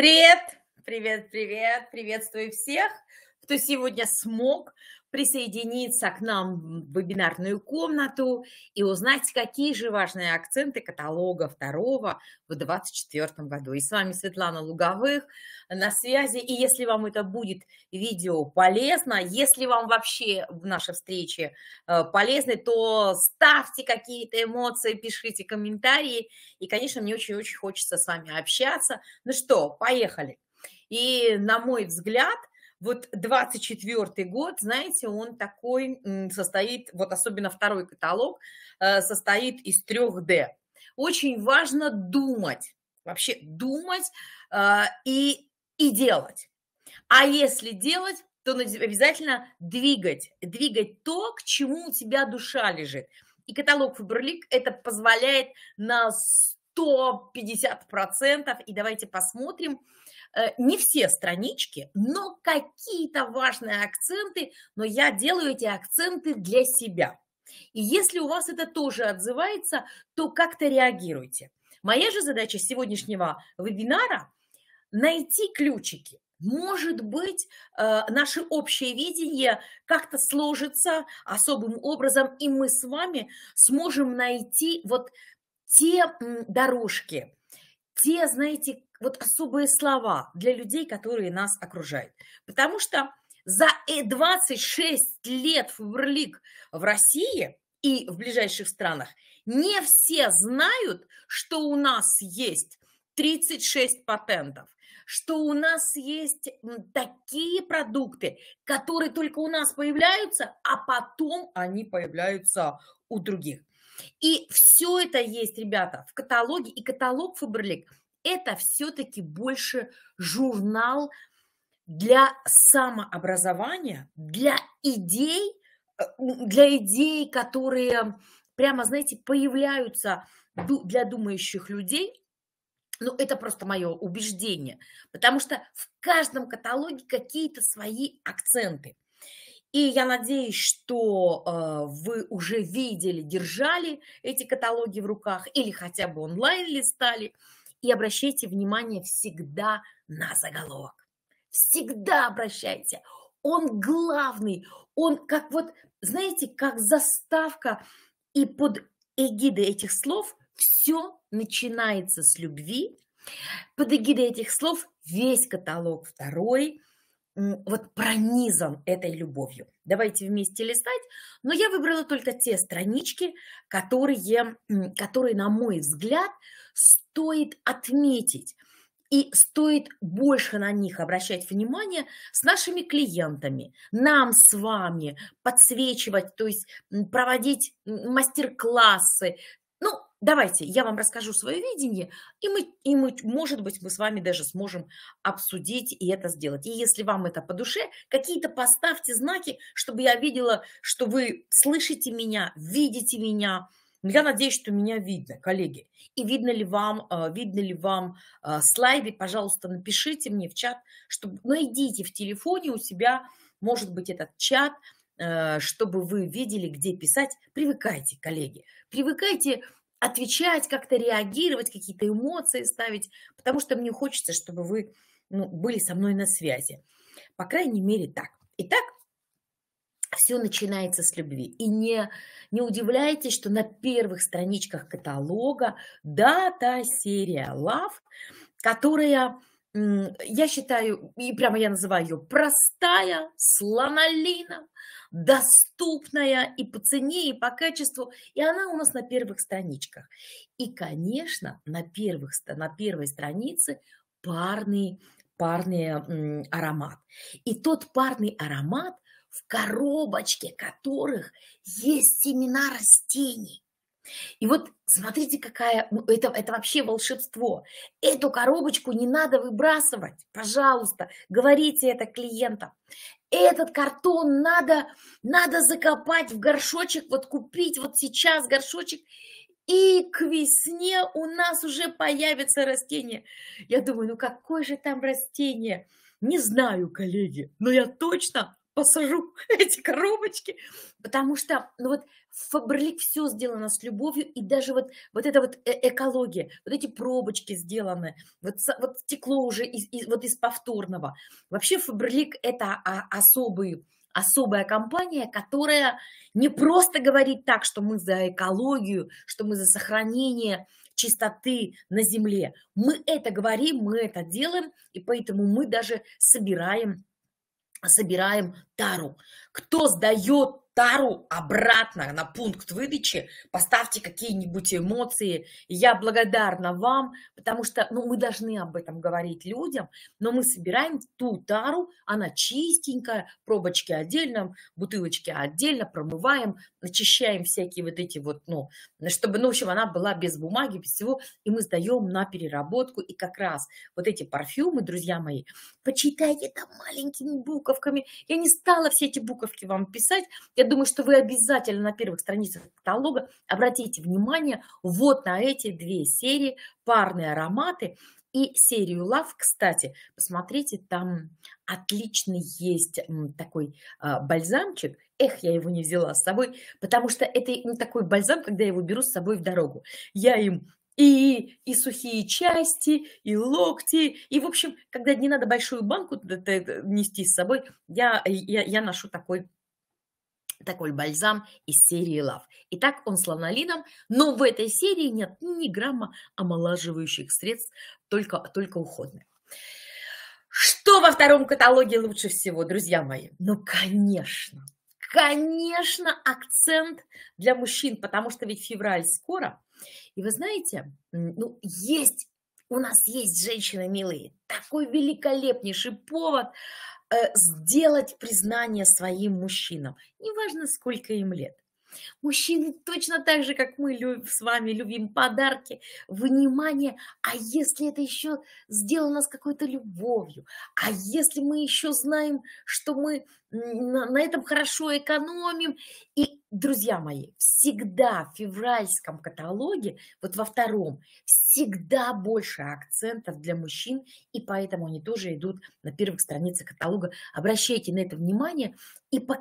Привет! Привет, привет! Приветствую всех! кто сегодня смог присоединиться к нам в вебинарную комнату и узнать, какие же важные акценты каталога второго в 2024 году. И с вами Светлана Луговых на связи. И если вам это будет видео полезно, если вам вообще наши встречи э, полезны, то ставьте какие-то эмоции, пишите комментарии. И, конечно, мне очень-очень хочется с вами общаться. Ну что, поехали. И, на мой взгляд, вот 24 год, знаете, он такой состоит, вот особенно второй каталог, э, состоит из 3D. Очень важно думать, вообще думать э, и, и делать. А если делать, то обязательно двигать, двигать то, к чему у тебя душа лежит. И каталог Фаберлик это позволяет на 150%. И давайте посмотрим, Э, не все странички, но какие-то важные акценты, но я делаю эти акценты для себя. И если у вас это тоже отзывается, то как-то реагируйте. Моя же задача сегодняшнего вебинара – найти ключики, может быть, э, наше общее видение как-то сложится особым образом, и мы с вами сможем найти вот те дорожки, те, знаете, вот особые слова для людей, которые нас окружают. Потому что за 26 э, лет фабрилик в России и в ближайших странах не все знают, что у нас есть 36 патентов, что у нас есть такие продукты, которые только у нас появляются, а потом они появляются у других. И все это есть, ребята, в каталоге. И каталог Фаберлик – это все-таки больше журнал для самообразования, для идей, э, для идей, которые прямо, знаете, появляются для думающих людей, ну, это просто мое убеждение, потому что в каждом каталоге какие-то свои акценты. И я надеюсь, что э, вы уже видели, держали эти каталоги в руках или хотя бы онлайн листали. И обращайте внимание всегда на заголовок. Всегда обращайте. Он главный. Он как вот, знаете, как заставка. И под эгидой этих слов все начинается с любви. Под эгидой этих слов весь каталог второй – вот пронизан этой любовью. Давайте вместе листать. Но я выбрала только те странички, которые, которые на мой взгляд, стоит отметить. И стоит больше на них обращать внимание с нашими клиентами, нам с вами подсвечивать, то есть проводить мастер-классы, Давайте, я вам расскажу свое видение, и мы, и мы, может быть, мы с вами даже сможем обсудить и это сделать. И если вам это по душе, какие-то поставьте знаки, чтобы я видела, что вы слышите меня, видите меня. Ну, я надеюсь, что меня видно, коллеги. И видно ли вам, э, видно ли вам э, слайды, пожалуйста, напишите мне в чат, чтобы найдите в телефоне у себя, может быть, этот чат, э, чтобы вы видели, где писать. Привыкайте, коллеги, привыкайте отвечать, как-то реагировать, какие-то эмоции ставить, потому что мне хочется, чтобы вы ну, были со мной на связи. По крайней мере, так. Итак, все начинается с любви. И не, не удивляйтесь, что на первых страничках каталога дата серия Love, которая я считаю, и прямо я называю ее простая, слонолина, доступная и по цене, и по качеству, и она у нас на первых страничках. И, конечно, на, первых, на первой странице парный, парный аромат. И тот парный аромат, в коробочке которых есть семена растений. И вот смотрите, какая... Это, это вообще волшебство. Эту коробочку не надо выбрасывать, пожалуйста. Говорите это клиентам. Этот картон надо, надо закопать в горшочек, вот купить вот сейчас горшочек, и к весне у нас уже появится растение. Я думаю, ну какое же там растение? Не знаю, коллеги, но я точно посажу эти коробочки, потому что, ну вот, Фаберлик все сделано с любовью, и даже вот, вот эта вот э экология, вот эти пробочки сделаны, вот, вот стекло уже из, из, вот из повторного. Вообще Фаберлик – это а, особый особая компания, которая не просто говорит так, что мы за экологию, что мы за сохранение чистоты на земле. Мы это говорим, мы это делаем, и поэтому мы даже собираем собираем тару. Кто сдает тару обратно на пункт выдачи, поставьте какие-нибудь эмоции. Я благодарна вам, потому что ну, мы должны об этом говорить людям, но мы собираем ту тару, она чистенькая, пробочки отдельно, бутылочки отдельно, промываем, очищаем всякие вот эти вот, ну, чтобы, ну, в общем, она была без бумаги, без всего, и мы сдаем на переработку, и как раз вот эти парфюмы, друзья мои, почитайте там маленькими буковками. Я не стала все эти буковки вам писать. Я думаю, что вы обязательно на первых страницах каталога обратите внимание вот на эти две серии «Парные ароматы» и серию лав, кстати, посмотрите, там отличный есть такой а, бальзамчик. Эх, я его не взяла с собой, потому что это такой бальзам, когда я его беру с собой в дорогу. Я им и, и сухие части, и локти. И, в общем, когда не надо большую банку нести с собой, я, я, я ношу такой такой бальзам из серии Love. Итак, он с ланолином но в этой серии нет ни грамма омолаживающих средств, только, только уходные. Что во втором каталоге лучше всего, друзья мои? Ну, конечно, конечно, акцент для мужчин, потому что ведь февраль скоро – и вы знаете, ну, есть, у нас есть женщины милые, такой великолепнейший повод э, сделать признание своим мужчинам, неважно, сколько им лет. Мужчины точно так же, как мы люб, с вами любим подарки, внимание. А если это еще сделано с какой-то любовью? А если мы еще знаем, что мы на, на этом хорошо экономим? И, друзья мои, всегда в февральском каталоге, вот во втором, всегда больше акцентов для мужчин, и поэтому они тоже идут на первых страницах каталога. Обращайте на это внимание и по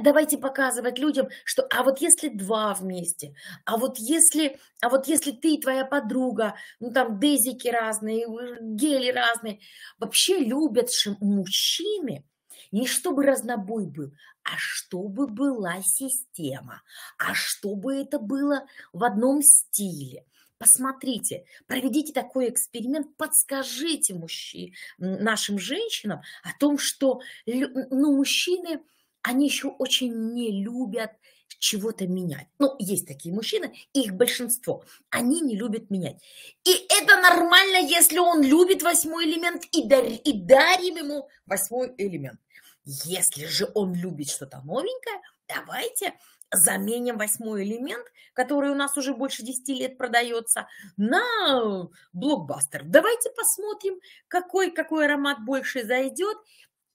давайте показывать людям, что а вот если два вместе, а вот если, а вот если ты и твоя подруга, ну там дезики разные, э, гели разные, вообще любят мужчины, не чтобы разнобой был, а чтобы была система, а чтобы это было в одном стиле. Посмотрите, проведите такой эксперимент, подскажите мужчин, нашим женщинам о том, что ну, мужчины – они еще очень не любят чего-то менять. Ну, есть такие мужчины, их большинство. Они не любят менять. И это нормально, если он любит восьмой элемент и, дар, и дарим ему восьмой элемент. Если же он любит что-то новенькое, давайте заменим восьмой элемент, который у нас уже больше 10 лет продается, на блокбастер. Давайте посмотрим, какой, какой аромат больше зайдет.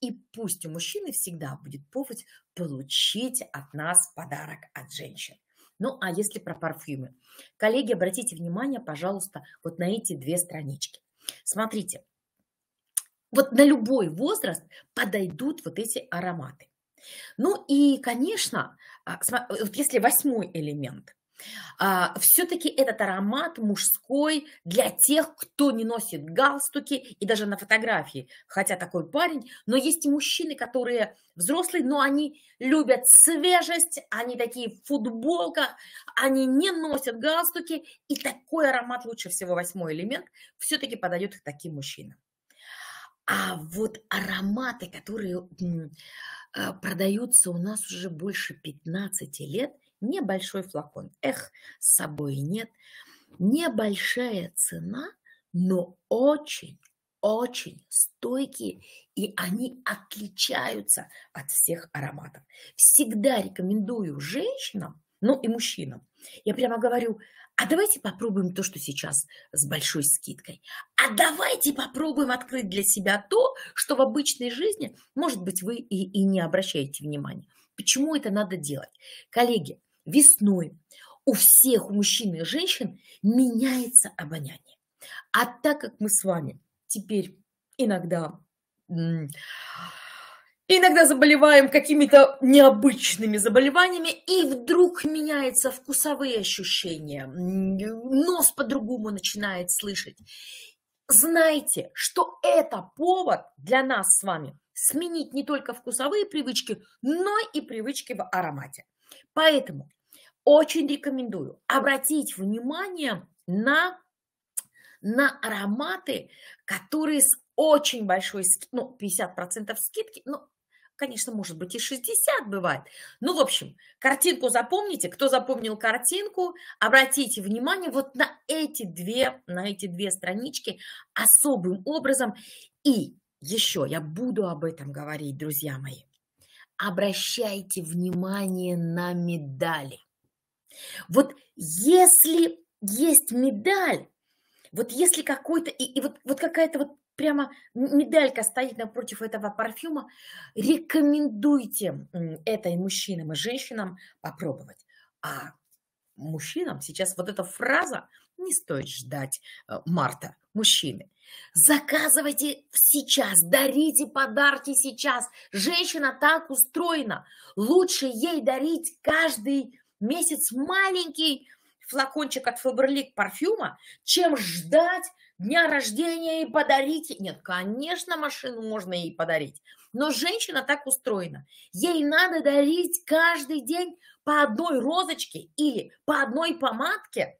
И пусть у мужчины всегда будет повод получить от нас подарок от женщин. Ну, а если про парфюмы? Коллеги, обратите внимание, пожалуйста, вот на эти две странички. Смотрите, вот на любой возраст подойдут вот эти ароматы. Ну и, конечно, а, вот если восьмой элемент, а, все-таки этот аромат мужской для тех, кто не носит галстуки и даже на фотографии, хотя такой парень, но есть и мужчины, которые взрослые, но они любят свежесть, они такие в футболках, они не носят галстуки, и такой аромат лучше всего восьмой элемент все-таки подойдет к таким мужчинам. А вот ароматы, которые а, продаются у нас уже больше 15 лет – Небольшой флакон. Эх, с собой нет. Небольшая цена, но очень, очень стойкие, и они отличаются от всех ароматов. Всегда рекомендую женщинам, ну и мужчинам. Я прямо говорю, а давайте попробуем то, что сейчас с большой скидкой. А давайте попробуем открыть для себя то, что в обычной жизни, может быть, вы и, и не обращаете внимания. Почему это надо делать? Коллеги, весной у всех, у мужчин и женщин меняется обоняние. А так как мы с вами теперь иногда иногда заболеваем какими-то необычными заболеваниями, и вдруг меняются вкусовые ощущения, нос по-другому начинает слышать. Знайте, что это повод для нас с вами сменить не только вкусовые привычки, но и привычки в аромате. Поэтому очень рекомендую обратить внимание на, на ароматы, которые с очень большой, ну, 50% скидки, ну, конечно, может быть, и 60 бывает. Ну, в общем, картинку запомните. Кто запомнил картинку, обратите внимание вот на эти две, на эти две странички особым образом. И еще я буду об этом говорить, друзья мои. Обращайте внимание на медали. Вот если есть медаль, вот если какой-то, и, и вот, вот какая-то вот прямо медалька стоит напротив этого парфюма, рекомендуйте этой мужчинам и женщинам попробовать. А мужчинам сейчас вот эта фраза не стоит ждать э, марта. Мужчины, заказывайте сейчас, дарите подарки сейчас. Женщина так устроена. Лучше ей дарить каждый месяц маленький флакончик от Фаберлик парфюма, чем ждать дня рождения и подарить. Нет, конечно, машину можно ей подарить. Но женщина так устроена. Ей надо дарить каждый день по одной розочке или по одной помадке.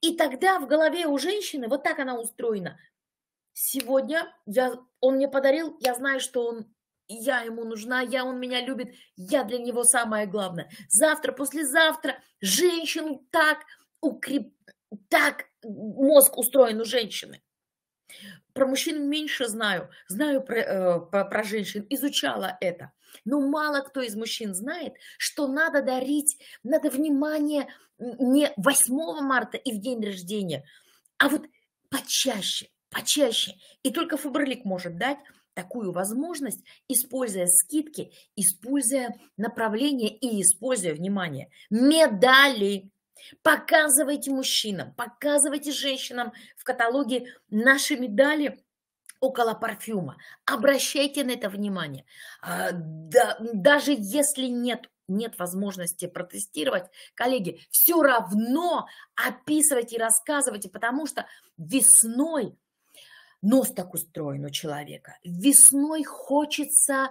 И тогда в голове у женщины, вот так она устроена, сегодня я, он мне подарил, я знаю, что он я ему нужна, я, он меня любит, я для него самое главное. Завтра, послезавтра женщину так укреп... так мозг устроен у женщины. Про мужчин меньше знаю, знаю про, э, про, про женщин, изучала это. Но мало кто из мужчин знает, что надо дарить, надо внимание не 8 марта и в день рождения, а вот почаще, почаще. И только Фаберлик может дать такую возможность, используя скидки, используя направление и используя, внимание, медали. Показывайте мужчинам, показывайте женщинам в каталоге наши медали около парфюма. Обращайте на это внимание. А, даже если нет нет возможности протестировать, коллеги, все равно описывайте и рассказывайте, потому что весной Нос так устроен у человека. Весной хочется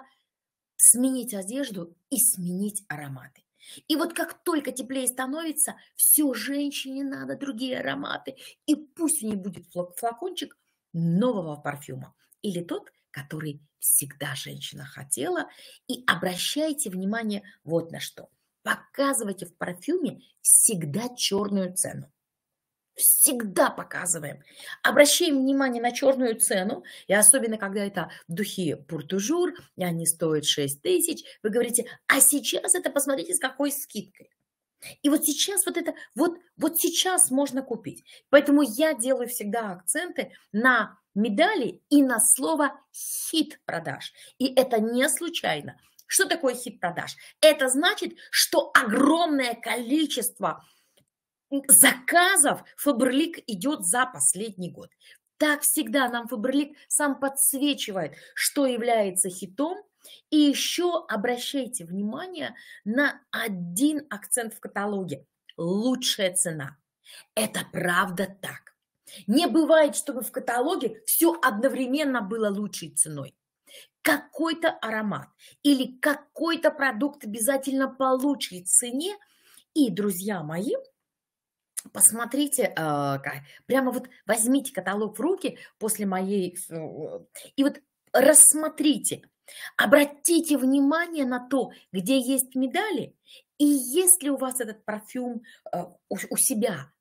сменить одежду и сменить ароматы. И вот как только теплее становится, все, женщине надо другие ароматы. И пусть у нее будет флакончик нового парфюма. Или тот, который всегда женщина хотела. И обращайте внимание вот на что. Показывайте в парфюме всегда черную цену. Всегда показываем. Обращаем внимание на черную цену, и особенно, когда это духи пуртужур, и они стоят 6 тысяч, вы говорите, а сейчас это посмотрите с какой скидкой. И вот сейчас вот это, вот, вот сейчас можно купить. Поэтому я делаю всегда акценты на медали и на слово хит продаж. И это не случайно. Что такое хит продаж? Это значит, что огромное количество заказов Фаберлик идет за последний год. Так всегда нам Фаберлик сам подсвечивает, что является хитом. И еще обращайте внимание на один акцент в каталоге. Лучшая цена. Это правда так. Не бывает, чтобы в каталоге все одновременно было лучшей ценой. Какой-то аромат или какой-то продукт обязательно по лучшей цене. И, друзья мои, Посмотрите, а, прямо вот возьмите каталог в руки после моей... Э, и вот рассмотрите, обратите внимание на то, где есть медали, и есть ли у вас этот парфюм э, у себя.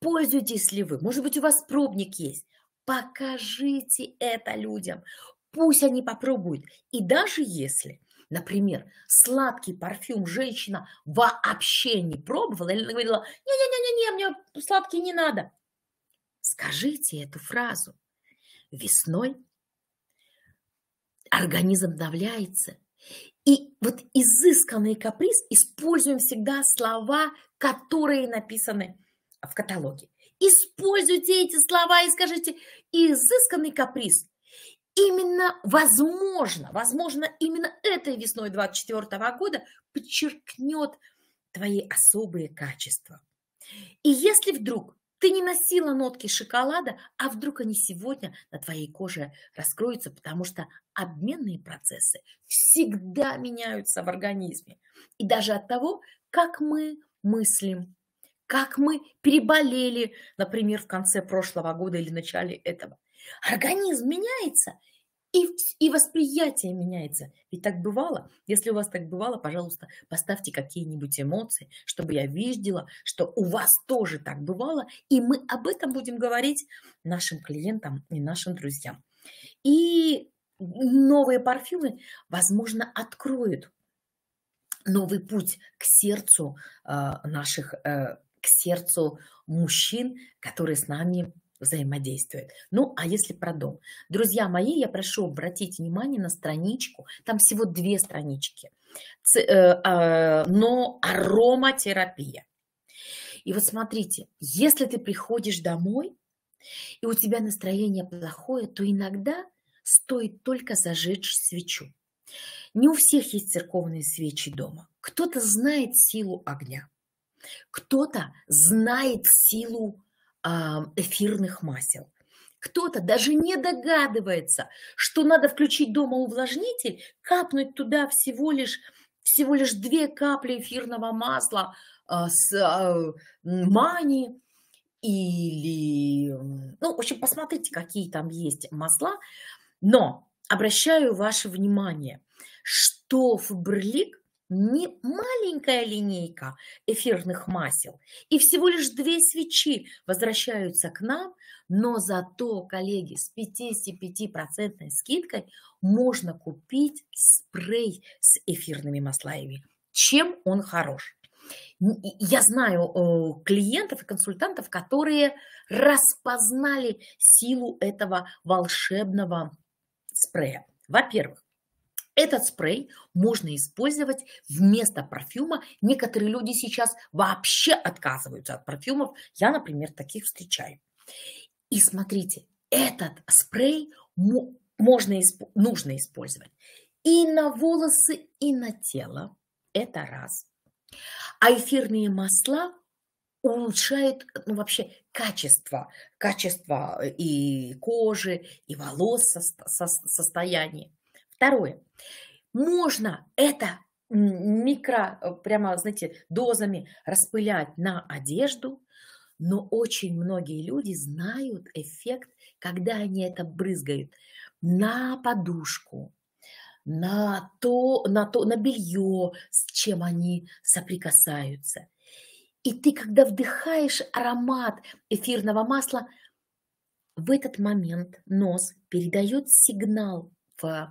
Пользуетесь ли вы? Может быть, у вас пробник есть? Покажите это людям. Пусть они попробуют. И даже если Например, сладкий парфюм женщина вообще не пробовала или говорила, не-не-не-не, мне сладкий не надо. Скажите эту фразу. Весной организм давляется, И вот изысканный каприз используем всегда слова, которые написаны в каталоге. Используйте эти слова и скажите, изысканный каприз именно, возможно, возможно, именно этой весной 2024 года подчеркнет твои особые качества. И если вдруг ты не носила нотки шоколада, а вдруг они сегодня на твоей коже раскроются, потому что обменные процессы всегда меняются в организме. И даже от того, как мы мыслим, как мы переболели, например, в конце прошлого года или начале этого. Организм меняется, и, и восприятие меняется. Ведь так бывало. Если у вас так бывало, пожалуйста, поставьте какие-нибудь эмоции, чтобы я видела, что у вас тоже так бывало, и мы об этом будем говорить нашим клиентам и нашим друзьям. И новые парфюмы, возможно, откроют новый путь к сердцу э, наших, э, к сердцу мужчин, которые с нами взаимодействует. Ну, а если про дом? Друзья мои, я прошу обратить внимание на страничку, там всего две странички, э, а, но ароматерапия. И вот смотрите, если ты приходишь домой, и у тебя настроение плохое, то иногда стоит только зажечь свечу. Не у всех есть церковные свечи дома. Кто-то знает силу огня, кто-то знает силу эфирных масел. Кто-то даже не догадывается, что надо включить дома увлажнитель, капнуть туда всего лишь, всего лишь две капли эфирного масла а, с а, мани или... Ну, в общем, посмотрите, какие там есть масла. Но обращаю ваше внимание, что фаберлик не маленькая линейка эфирных масел, и всего лишь две свечи возвращаются к нам, но зато, коллеги, с 55% скидкой можно купить спрей с эфирными маслами. Чем он хорош? Я знаю э, клиентов и консультантов, которые распознали силу этого волшебного спрея. Во-первых, этот спрей можно использовать вместо парфюма. Некоторые люди сейчас вообще отказываются от парфюмов. Я, например, таких встречаю. И смотрите, этот спрей можно, нужно использовать и на волосы, и на тело. Это раз. А эфирные масла улучшают ну, вообще качество, качество э, и кожи, и волос, состояния. Второе. Можно это микро, э, прямо, знаете, дозами распылять на одежду, но очень многие люди знают эффект, когда они это брызгают на подушку, на то, на то, на белье, с чем они соприкасаются. И ты, когда вдыхаешь аромат эфирного масла, в этот момент нос передает сигнал в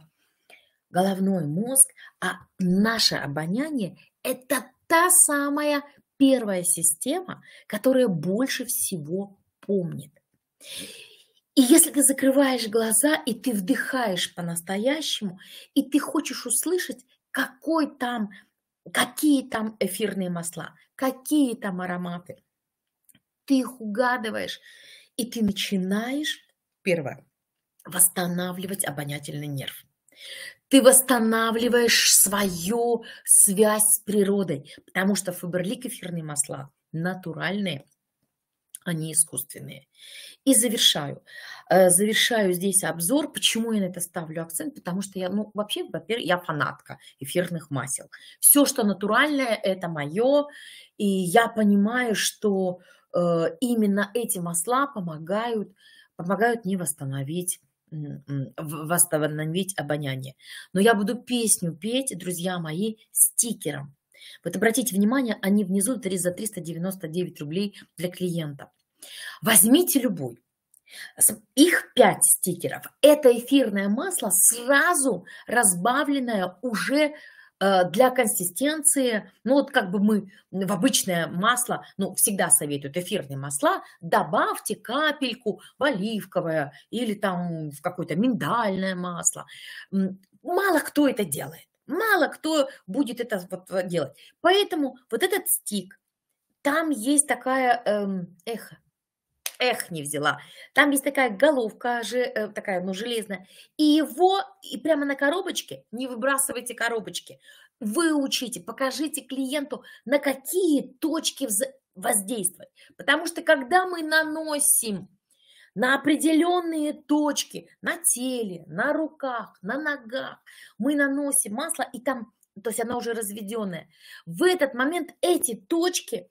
головной мозг, а наше обоняние – это та самая первая система, которая больше всего помнит. И если ты закрываешь глаза, и ты вдыхаешь по-настоящему, и ты хочешь услышать, какой там, какие там эфирные масла, какие там ароматы, ты их угадываешь, и ты начинаешь, первое, восстанавливать обонятельный нерв ты восстанавливаешь свою связь с природой, потому что фаберлик эфирные масла натуральные, а не искусственные. И завершаю. Э, завершаю здесь обзор. Почему я на это ставлю акцент? Потому что я, ну, вообще, во-первых, я фанатка эфирных масел. Все, что натуральное, это мое. И я понимаю, что э, именно эти масла помогают, помогают мне восстановить восстановить обоняние. Но я буду песню петь, друзья мои, стикером. Вот обратите внимание, они внизу за 399 рублей для клиента. Возьмите любой. Их 5 стикеров. Это эфирное масло, сразу разбавленное уже Э, для консистенции, ну вот как бы мы в обычное масло, ну всегда советуют эфирные масла, добавьте капельку в оливковое или там в какое-то миндальное масло. Мало кто это делает, мало кто будет это вот делать. Поэтому вот этот стик, там есть такая, эм, эхо, эх, не взяла. Там есть такая головка, же, э, такая, ну, железная. И его, и прямо на коробочке, не выбрасывайте коробочки, выучите, покажите клиенту, на какие точки воздействовать. Потому что когда мы наносим на определенные точки, на теле, на руках, на ногах, мы наносим масло, и там, то есть оно уже разведенное. В этот момент эти точки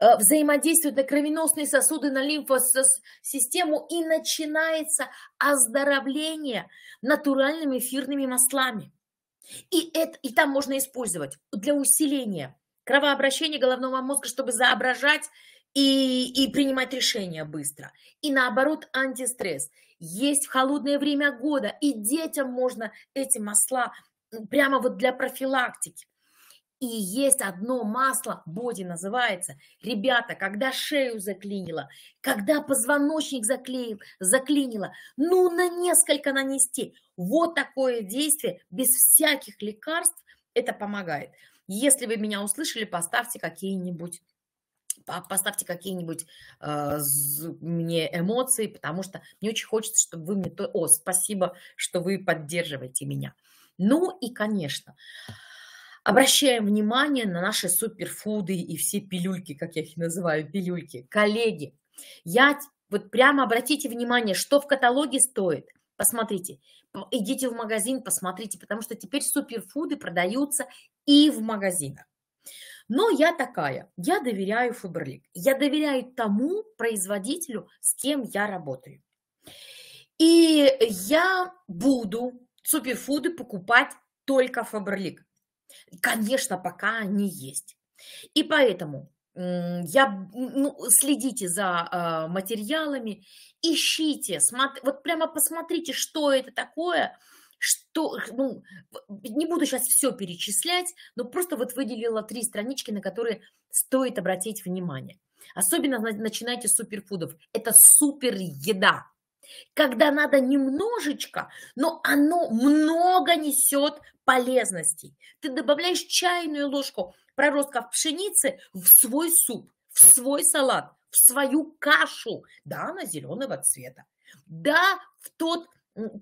Э, взаимодействуют на кровеносные сосуды, на лимфосистему и начинается оздоровление натуральными эфирными маслами. И, это, и там можно использовать для усиления кровообращения головного мозга, чтобы заображать и, и принимать решения быстро. И наоборот, антистресс. Есть в холодное время года, и детям можно эти масла прямо вот для профилактики. И есть одно масло, боди называется. Ребята, когда шею заклинило, когда позвоночник заклеил, заклинило, ну на несколько нанести. Вот такое действие без всяких лекарств, это помогает. Если вы меня услышали, поставьте какие-нибудь поставьте какие-нибудь э, мне эмоции, потому что мне очень хочется, чтобы вы мне... То... О, спасибо, что вы поддерживаете меня. Ну и, конечно, Обращаем внимание на наши суперфуды и все пилюльки, как я их называю, пилюльки. Коллеги, я вот прямо обратите внимание, что в каталоге стоит. Посмотрите, идите в магазин, посмотрите, потому что теперь суперфуды продаются и в магазинах. Но я такая, я доверяю Фаберлик, я доверяю тому производителю, с кем я работаю. И я буду суперфуды покупать только Фаберлик. Конечно, пока они есть. И поэтому я, ну, следите за э, материалами, ищите, смотри, вот прямо посмотрите, что это такое, что, ну, не буду сейчас все перечислять, но просто вот выделила три странички, на которые стоит обратить внимание. Особенно начинайте с суперфудов. Это супер еда когда надо немножечко, но оно много несет полезностей. Ты добавляешь чайную ложку проростков пшеницы в свой суп, в свой салат, в свою кашу. Да, она зеленого цвета. Да, в тот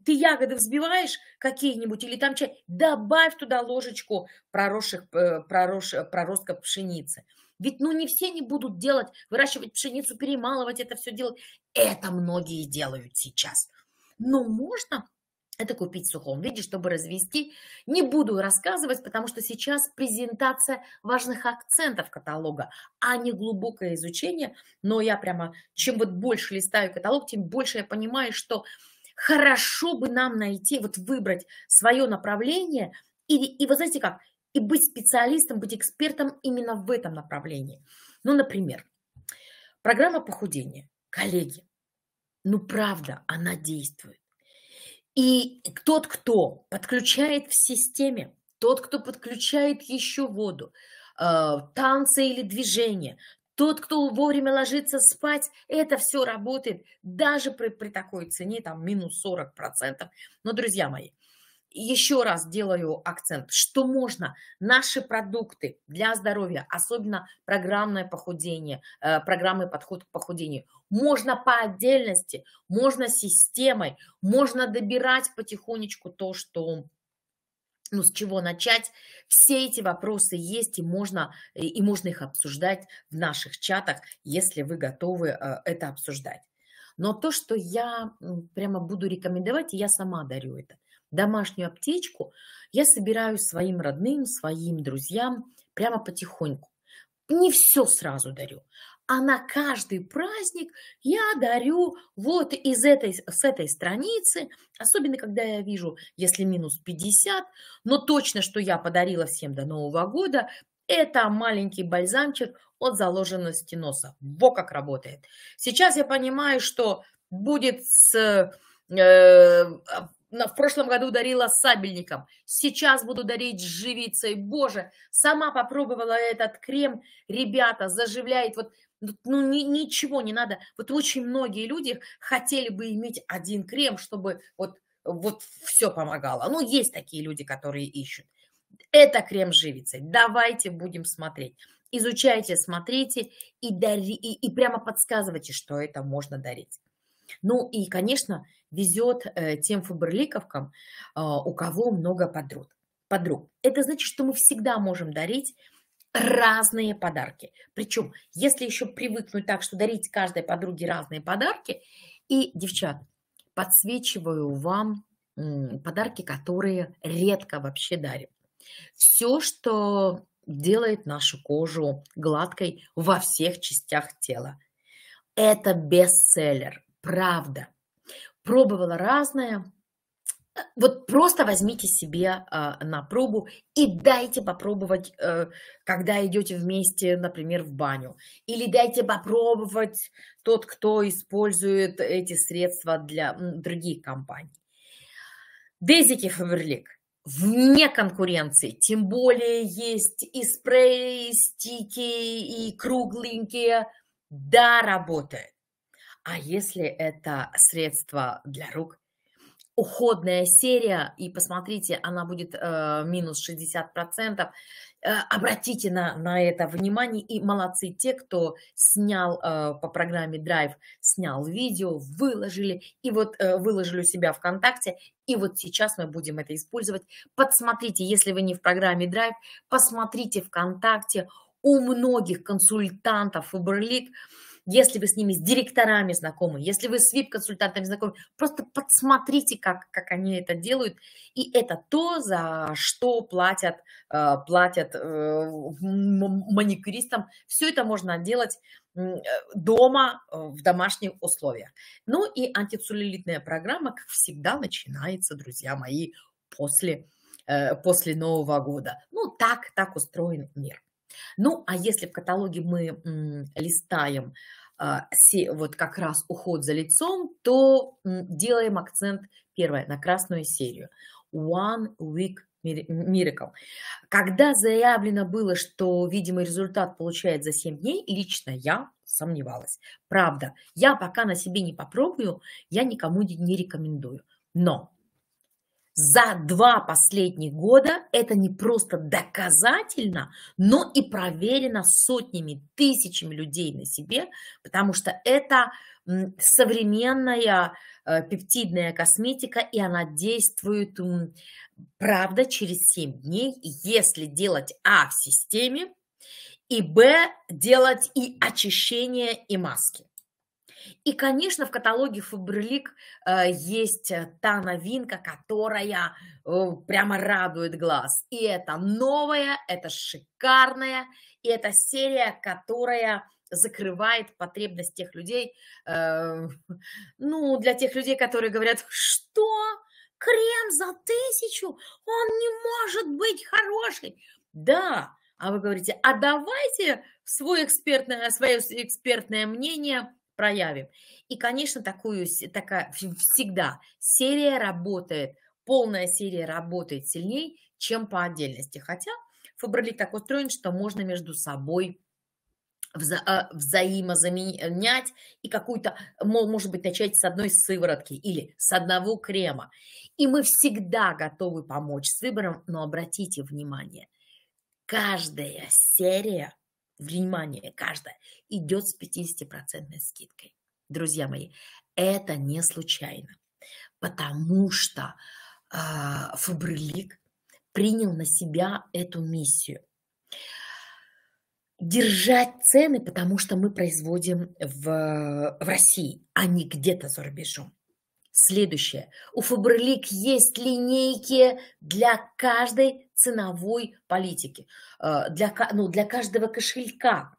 ты ягоды взбиваешь какие-нибудь или там чай, добавь туда ложечку проросших, э, пророш, проростка пшеницы. Ведь ну не все не будут делать, выращивать пшеницу, перемалывать это все делать. Это многие делают сейчас. Но можно это купить в сухом виде, чтобы развести. Не буду рассказывать, потому что сейчас презентация важных акцентов каталога, а не глубокое изучение. Но я прямо, чем вот больше листаю каталог, тем больше я понимаю, что хорошо бы нам найти, вот выбрать свое направление. И, и вы знаете как, и быть специалистом, быть экспертом именно в этом направлении. Ну, например, программа похудения. Коллеги, ну правда, она действует. И тот, кто подключает в системе, тот, кто подключает еще воду, э, танцы или движения, тот, кто вовремя ложится спать, это все работает даже при, при такой цене, там минус 40%. Но, друзья мои, еще раз делаю акцент, что можно. Наши продукты для здоровья, особенно программное похудение, э, программы подход к похудению, можно по отдельности, можно системой, можно добирать потихонечку то, что ну, с чего начать. Все эти вопросы есть, и можно, и можно их обсуждать в наших чатах, если вы готовы э, это обсуждать. Но то, что я прямо буду рекомендовать, я сама дарю это – домашнюю аптечку я собираю своим родным, своим друзьям прямо потихоньку. Не все сразу дарю, а на каждый праздник я дарю вот из этой, с этой страницы, особенно когда я вижу, если минус 50, но точно, что я подарила всем до Нового года, это маленький бальзамчик от заложенности носа. Во как работает. Сейчас я понимаю, что будет с э, в прошлом году дарила сабельником, сейчас буду дарить живицей. Боже, сама попробовала этот крем, ребята, заживляет. Вот, ну, ни, ничего не надо. Вот очень многие люди хотели бы иметь один крем, чтобы вот, вот все помогало. Ну, есть такие люди, которые ищут. Это крем живицей. Давайте будем смотреть. Изучайте, смотрите и, дари, и, и прямо подсказывайте, что это можно дарить. Ну и, конечно, везет э, тем фаберликовкам, а, у кого много подруг. подруг. Это значит, что мы всегда можем дарить разные подарки. Причем, если еще привыкнуть так, что дарить каждой подруге разные подарки, и, девчат, подсвечиваю вам подарки, которые редко вообще дарим. Все, что делает нашу кожу гладкой во всех частях тела. Это бестселлер правда. Пробовала разное. Э, вот просто возьмите себе э, на пробу и дайте попробовать, э, когда идете вместе, например, в баню. Или дайте попробовать тот, кто использует эти средства для других компаний. Дезики Фаверлик вне конкуренции, тем более есть и спреи, и стики, и кругленькие, да, работает. А если это средство для рук, уходная серия, и посмотрите, она будет э, минус 60%. Э, обратите на, на это внимание, и молодцы те, кто снял э, по программе Drive, снял видео, выложили, и вот э, выложили у себя ВКонтакте, и вот сейчас мы будем это использовать. Подсмотрите, если вы не в программе Drive, посмотрите ВКонтакте, у многих консультантов Uberlead если вы с ними, с директорами знакомы, если вы с VIP-консультантами знакомы, просто подсмотрите, как, как они это делают. И это то, за что платят, э, платят э, маникюристам. Все это можно делать э, дома в домашних условиях. Ну и антицеллюлитная программа, как всегда, начинается, друзья мои, после, после Нового года. Ну так, так устроен мир. Ну, а если в каталоге мы листаем а, вот как раз уход за лицом, то делаем акцент, первое, на красную серию. One Week Miracle. Когда заявлено было, что видимый результат получает за 7 дней, лично я сомневалась. Правда, я пока на себе не попробую, я никому не рекомендую. Но за два последних года это не просто доказательно, но и проверено сотнями, тысячами людей на себе, потому что это современная э, пептидная косметика, и она действует, правда, через 7 дней, если делать А в системе, и Б делать и очищение, и маски. И, конечно, в каталоге фабрилик э, есть э, та новинка, которая э, прямо радует глаз. И это новая, это шикарная, и это серия, которая закрывает потребность тех людей, э, ну, для тех людей, которые говорят, что крем за тысячу, он не может быть хороший. Да, а вы говорите, а давайте свой экспертное, свое экспертное мнение – проявим. И, конечно, такую, такая всегда серия работает, полная серия работает сильнее, чем по отдельности. Хотя фабролик так устроен, что можно между собой вза- э, взаимозаменять и какую-то, может быть, начать с одной сыворотки или с одного крема. И мы всегда готовы помочь с выбором, но обратите внимание, каждая серия внимание, каждая, идет с 50% скидкой. Друзья мои, это не случайно, потому что э, Фабрилик принял на себя эту миссию. Держать цены, потому что мы производим в, в России, а не где-то за рубежом. Следующее. У Фабрилик есть линейки для каждой ценовой политики э, для, ну, для каждого кошелька.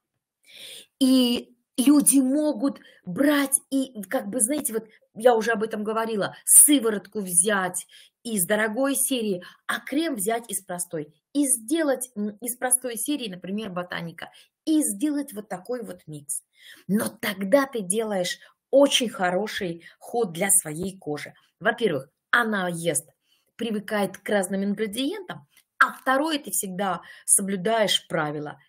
И люди могут брать и, как бы, знаете, вот я уже об этом говорила, сыворотку взять из дорогой серии, а крем взять из простой. И сделать из простой серии, например, ботаника, и сделать вот такой вот микс. Но тогда ты делаешь очень хороший ход для своей кожи. Во-первых, она ест, привыкает к разным ингредиентам, а второе, ты всегда соблюдаешь правила.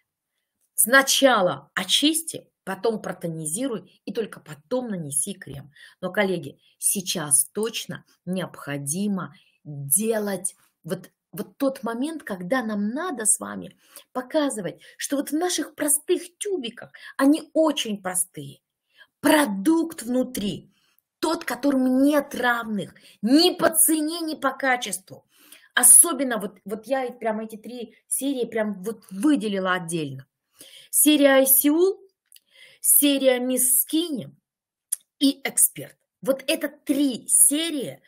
Сначала очисти, потом протонизируй и только потом нанеси крем. Но, коллеги, сейчас точно необходимо делать вот вот тот момент, когда нам надо с вами показывать, что вот в наших простых тюбиках, они очень простые, продукт внутри, тот, которым нет равных ни по цене, ни по качеству. Особенно вот, вот я прям эти три серии прям вот выделила отдельно. Серия «Айсиул», серия «Мисс Скини» и «Эксперт». Вот это три серии,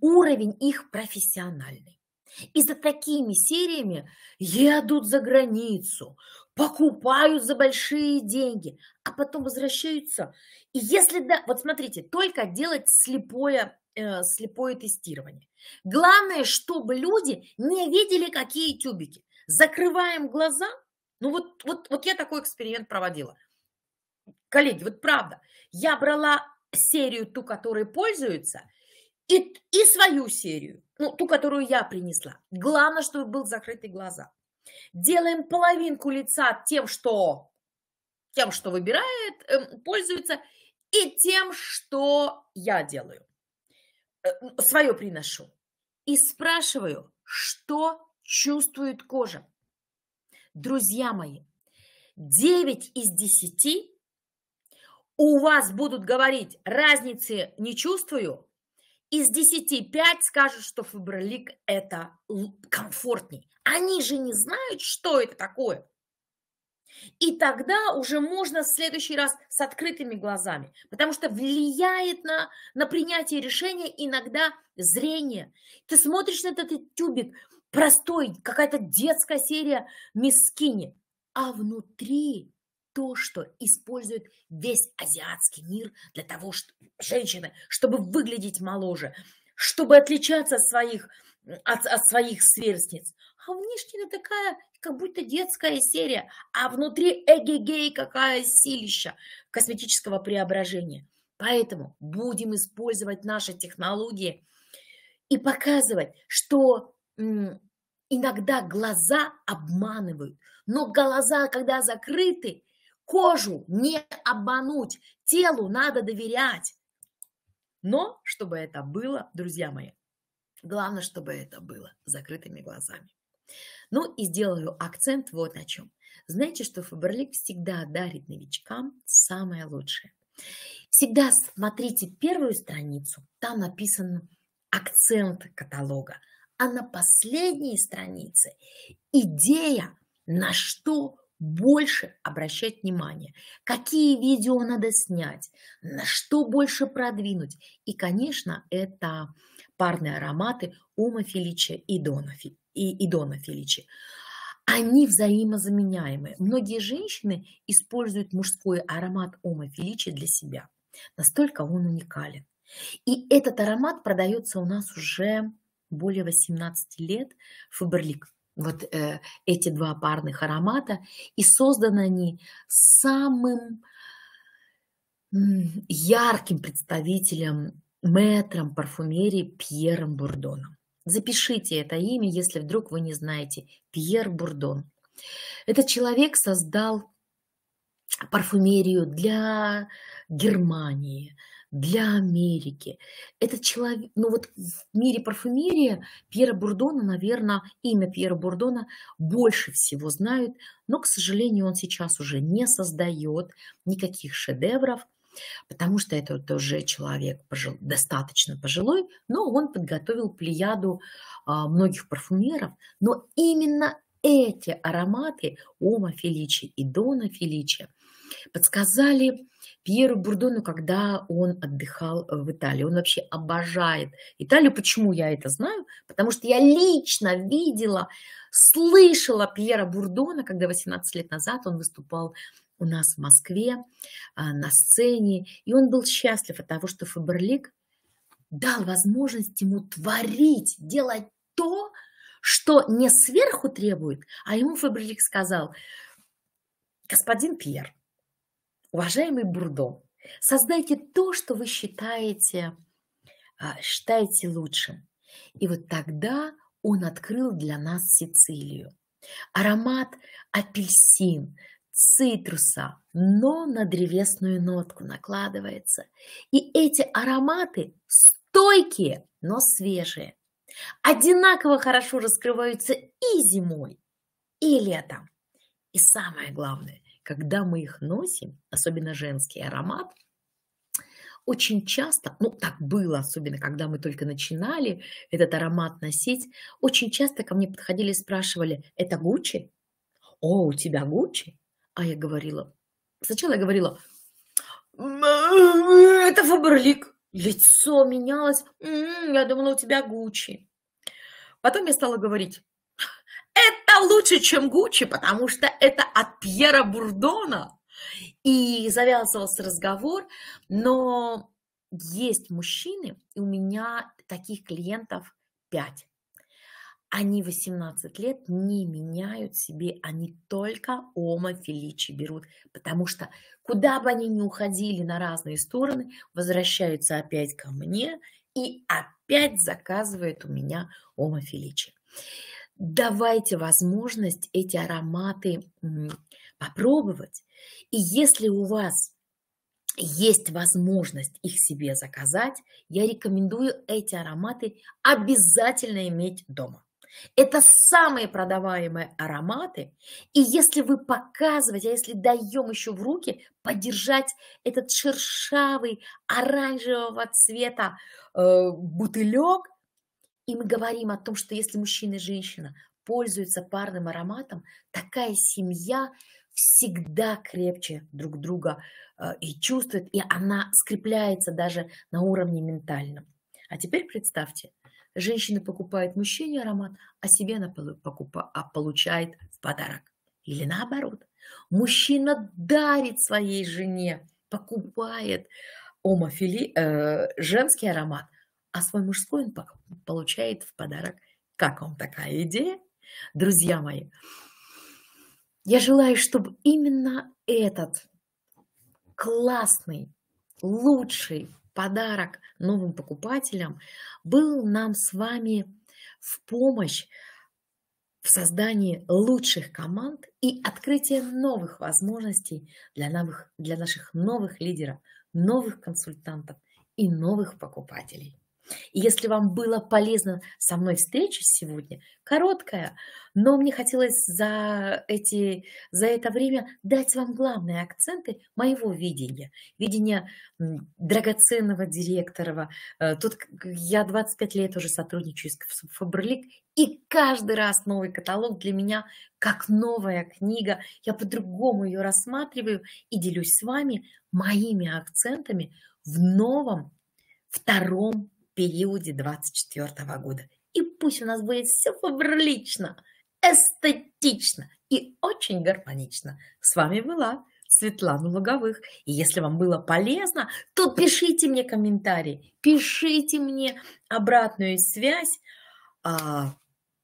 уровень их профессиональный. И за такими сериями едут за границу, покупают за большие деньги, а потом возвращаются. И если да, вот смотрите, только делать слепое, э, слепое тестирование. Главное, чтобы люди не видели, какие тюбики. Закрываем глаза. Ну вот, вот, вот я такой эксперимент проводила. Коллеги, вот правда, я брала серию, ту, которой пользуются, и, и свою серию, ну, ту, которую я принесла. Главное, чтобы был закрыты глаза. Делаем половинку лица тем, что, тем, что выбирает, эм, пользуется, и тем, что я делаю, э, свое приношу и спрашиваю, что чувствует кожа. Друзья мои, 9 из 10 у вас будут говорить, разницы не чувствую, из 10 5 скажут, что фибролик это комфортней. Они же не знают, что это такое. И тогда уже можно в следующий раз с открытыми глазами, потому что влияет на, на принятие решения иногда зрение. Ты смотришь на этот тюбик, простой, какая-то детская серия мискини, а внутри то, что использует весь азиатский мир для того, что женщины, чтобы выглядеть моложе, чтобы отличаться от своих, от, от своих сверстниц. А внешне она такая как будто детская серия, а внутри эгегей какая силища косметического преображения. Поэтому будем использовать наши технологии и показывать, что иногда глаза обманывают, но глаза, когда закрыты, кожу не обмануть, телу надо доверять. Но чтобы это было, друзья мои, главное, чтобы это было закрытыми глазами. Ну и сделаю акцент вот на чем. Знаете, что Фаберлик всегда дарит новичкам самое лучшее. Всегда смотрите первую страницу, там написан акцент каталога, а на последней странице идея, на что больше обращать внимание, какие видео надо снять, на что больше продвинуть. И, конечно, это парные ароматы Ума Феличия и Донафи и Дона Филичи, они взаимозаменяемы. Многие женщины используют мужской аромат Ома Филичи для себя. Настолько он уникален. И этот аромат продается у нас уже более 18 лет. Фаберлик. Вот э, эти два парных аромата. И созданы они самым ярким представителем, мэтром парфюмерии Пьером Бурдоном. Запишите это имя, если вдруг вы не знаете. Пьер Бурдон. Этот человек создал парфюмерию для Германии, для Америки. Этот человек, ну вот в мире парфюмерии Пьера Бурдона, наверное, имя Пьера Бурдона больше всего знают, но, к сожалению, он сейчас уже не создает никаких шедевров, потому что это вот уже человек пожил, достаточно пожилой, но он подготовил плеяду а, многих парфюмеров, но именно эти ароматы Ома Феличи и Дона Феличи подсказали Пьеру Бурдону, когда он отдыхал в Италии. Он вообще обожает Италию. Почему я это знаю? Потому что я лично видела, слышала Пьера Бурдона, когда 18 лет назад он выступал у нас в Москве а, на сцене. И он был счастлив от того, что Фаберлик дал возможность ему творить, делать то, что не сверху требует, а ему Фаберлик сказал, господин Пьер, уважаемый Бурдо, создайте то, что вы считаете, а, считаете лучшим. И вот тогда он открыл для нас Сицилию. Аромат апельсин, цитруса, но на древесную нотку накладывается. И эти ароматы стойкие, но свежие. Одинаково хорошо раскрываются и зимой, и летом. И самое главное, когда мы их носим, особенно женский аромат, очень часто, ну так было, особенно когда мы только начинали этот аромат носить, очень часто ко мне подходили и спрашивали, это Гуччи? О, у тебя Гуччи? А я говорила, сначала я говорила, это Фаберлик. Лицо менялось. «М-м, я думала, у тебя Гуччи. Потом я стала говорить, это лучше, чем Гуччи, потому что это от Пьера Бурдона. И завязывался разговор, но есть мужчины, и у меня таких клиентов пять. Они 18 лет не меняют себе, они только ома филичи берут, потому что куда бы они ни уходили на разные стороны, возвращаются опять ко мне и опять заказывают у меня ома филичи. Давайте возможность эти ароматы попробовать. И если у вас есть возможность их себе заказать, я рекомендую эти ароматы обязательно иметь дома. Это самые продаваемые ароматы. И если вы показываете, а если даем еще в руки, подержать этот шершавый оранжевого цвета э, бутылек, и мы говорим о том, что если мужчина и женщина пользуются парным ароматом, такая семья всегда крепче друг друга э, и чувствует, и она скрепляется даже на уровне ментальном. А теперь представьте, Женщина покупает мужчине аромат, а себе она покупа, а получает в подарок. Или наоборот. Мужчина дарит своей жене, покупает омофили, э, женский аромат, а свой мужской он получает в подарок. Как вам такая идея? Друзья мои, я желаю, чтобы именно этот классный, лучший подарок новым покупателям был нам с вами в помощь в создании лучших команд и открытии новых возможностей для, новых, для наших новых лидеров, новых консультантов и новых покупателей. И если вам было полезно со мной встреча сегодня, короткая, но мне хотелось за, эти, за это время дать вам главные акценты моего видения, видения драгоценного директора. Э, тут я 25 лет уже сотрудничаю с Фаберлик, и каждый раз новый каталог для меня как новая книга. Я по-другому ее рассматриваю и делюсь с вами моими акцентами в новом втором периоде 24 года. И пусть у нас будет все фабрилично, эстетично и очень гармонично. С вами была Светлана Логовых И если вам было полезно, то пишите мне комментарии, пишите мне обратную связь. А,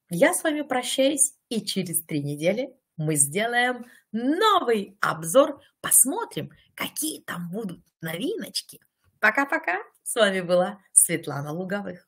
я с вами прощаюсь, и через три недели мы сделаем новый обзор, посмотрим, какие там будут новиночки. Пока-пока! С вами была Светлана Луговых.